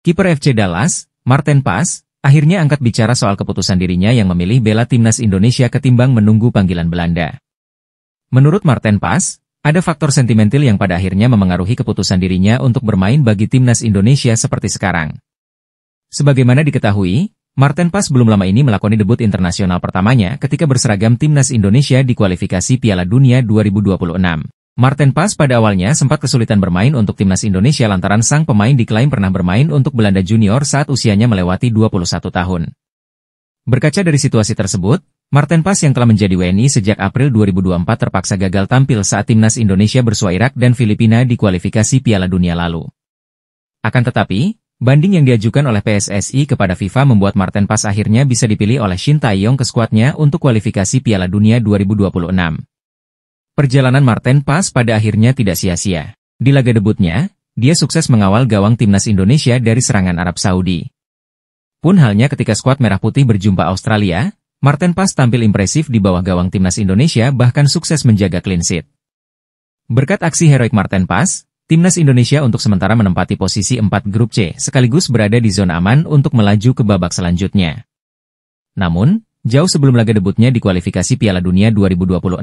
Kiper FC Dallas, Martin Pass, akhirnya angkat bicara soal keputusan dirinya yang memilih bela timnas Indonesia ketimbang menunggu panggilan Belanda. Menurut Martin Pass, ada faktor sentimental yang pada akhirnya memengaruhi keputusan dirinya untuk bermain bagi timnas Indonesia seperti sekarang. Sebagaimana diketahui, Martin Pass belum lama ini melakoni debut internasional pertamanya ketika berseragam timnas Indonesia di kualifikasi Piala Dunia 2026. Martin Pas pada awalnya sempat kesulitan bermain untuk timnas Indonesia lantaran sang pemain diklaim pernah bermain untuk Belanda Junior saat usianya melewati 21 tahun. Berkaca dari situasi tersebut, Martin Pas yang telah menjadi WNI sejak April 2024 terpaksa gagal tampil saat timnas Indonesia bersua Irak dan Filipina di kualifikasi Piala Dunia lalu. Akan tetapi, banding yang diajukan oleh PSSI kepada FIFA membuat Martin Pas akhirnya bisa dipilih oleh Shin Taeyong ke skuadnya untuk kualifikasi Piala Dunia 2026. Perjalanan Martin Pas pada akhirnya tidak sia-sia. Di laga debutnya, dia sukses mengawal gawang timnas Indonesia dari serangan Arab Saudi. Pun halnya ketika skuad merah putih berjumpa Australia, Martin Pas tampil impresif di bawah gawang timnas Indonesia bahkan sukses menjaga clean sheet. Berkat aksi heroik Martin Pas, timnas Indonesia untuk sementara menempati posisi 4 grup C sekaligus berada di zona aman untuk melaju ke babak selanjutnya. Namun, jauh sebelum laga debutnya di kualifikasi Piala Dunia 2026,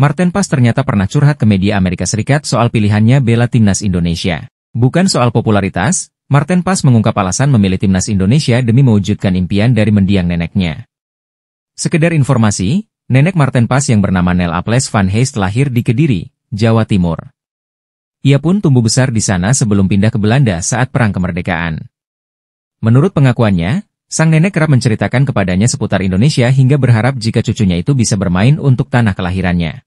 Martin Pas ternyata pernah curhat ke media Amerika Serikat soal pilihannya bela timnas Indonesia. Bukan soal popularitas, Martin Pas mengungkap alasan memilih timnas Indonesia demi mewujudkan impian dari mendiang neneknya. Sekedar informasi, nenek Martin Pas yang bernama Nel Aples Van Hees lahir di Kediri, Jawa Timur. Ia pun tumbuh besar di sana sebelum pindah ke Belanda saat Perang Kemerdekaan. Menurut pengakuannya, sang nenek kerap menceritakan kepadanya seputar Indonesia hingga berharap jika cucunya itu bisa bermain untuk tanah kelahirannya.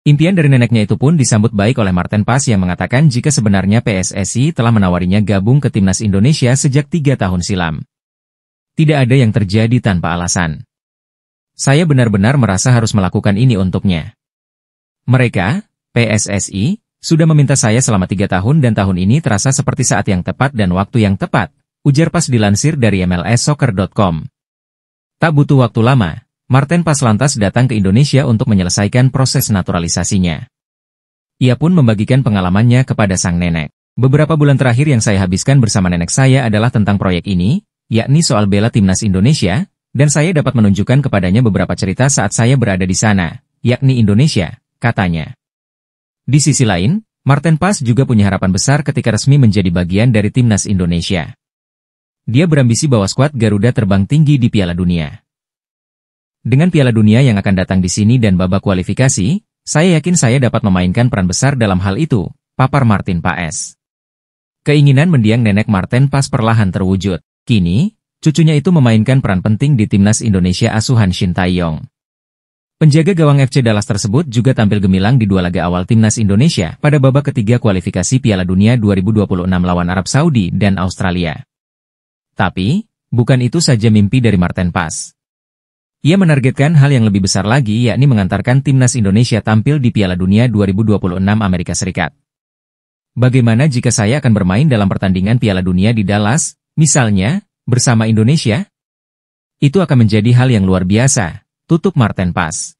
Impian dari neneknya itu pun disambut baik oleh Martin Pas yang mengatakan jika sebenarnya PSSI telah menawarinya gabung ke Timnas Indonesia sejak tiga tahun silam. Tidak ada yang terjadi tanpa alasan. Saya benar-benar merasa harus melakukan ini untuknya. Mereka, PSSI, sudah meminta saya selama tiga tahun dan tahun ini terasa seperti saat yang tepat dan waktu yang tepat, ujar Pas dilansir dari MLSsoccer.com. Tak butuh waktu lama, Martin Paslantas datang ke Indonesia untuk menyelesaikan proses naturalisasinya. Ia pun membagikan pengalamannya kepada sang nenek. Beberapa bulan terakhir yang saya habiskan bersama nenek saya adalah tentang proyek ini, yakni soal bela timnas Indonesia, dan saya dapat menunjukkan kepadanya beberapa cerita saat saya berada di sana, yakni Indonesia, katanya. Di sisi lain, Martin Pas juga punya harapan besar ketika resmi menjadi bagian dari timnas Indonesia. Dia berambisi bahwa skuad Garuda terbang tinggi di Piala Dunia. Dengan Piala Dunia yang akan datang di sini dan babak kualifikasi, saya yakin saya dapat memainkan peran besar dalam hal itu, papar Martin Paes. Keinginan mendiang nenek Martin Pas perlahan terwujud. Kini, cucunya itu memainkan peran penting di timnas Indonesia asuhan Shin Taeyong. Penjaga gawang FC Dallas tersebut juga tampil gemilang di dua laga awal timnas Indonesia pada babak ketiga kualifikasi Piala Dunia 2026 lawan Arab Saudi dan Australia. Tapi, bukan itu saja mimpi dari Martin Pas. Ia menargetkan hal yang lebih besar lagi yakni mengantarkan timnas Indonesia tampil di Piala Dunia 2026 Amerika Serikat. Bagaimana jika saya akan bermain dalam pertandingan Piala Dunia di Dallas, misalnya, bersama Indonesia? Itu akan menjadi hal yang luar biasa, tutup Martin Pass.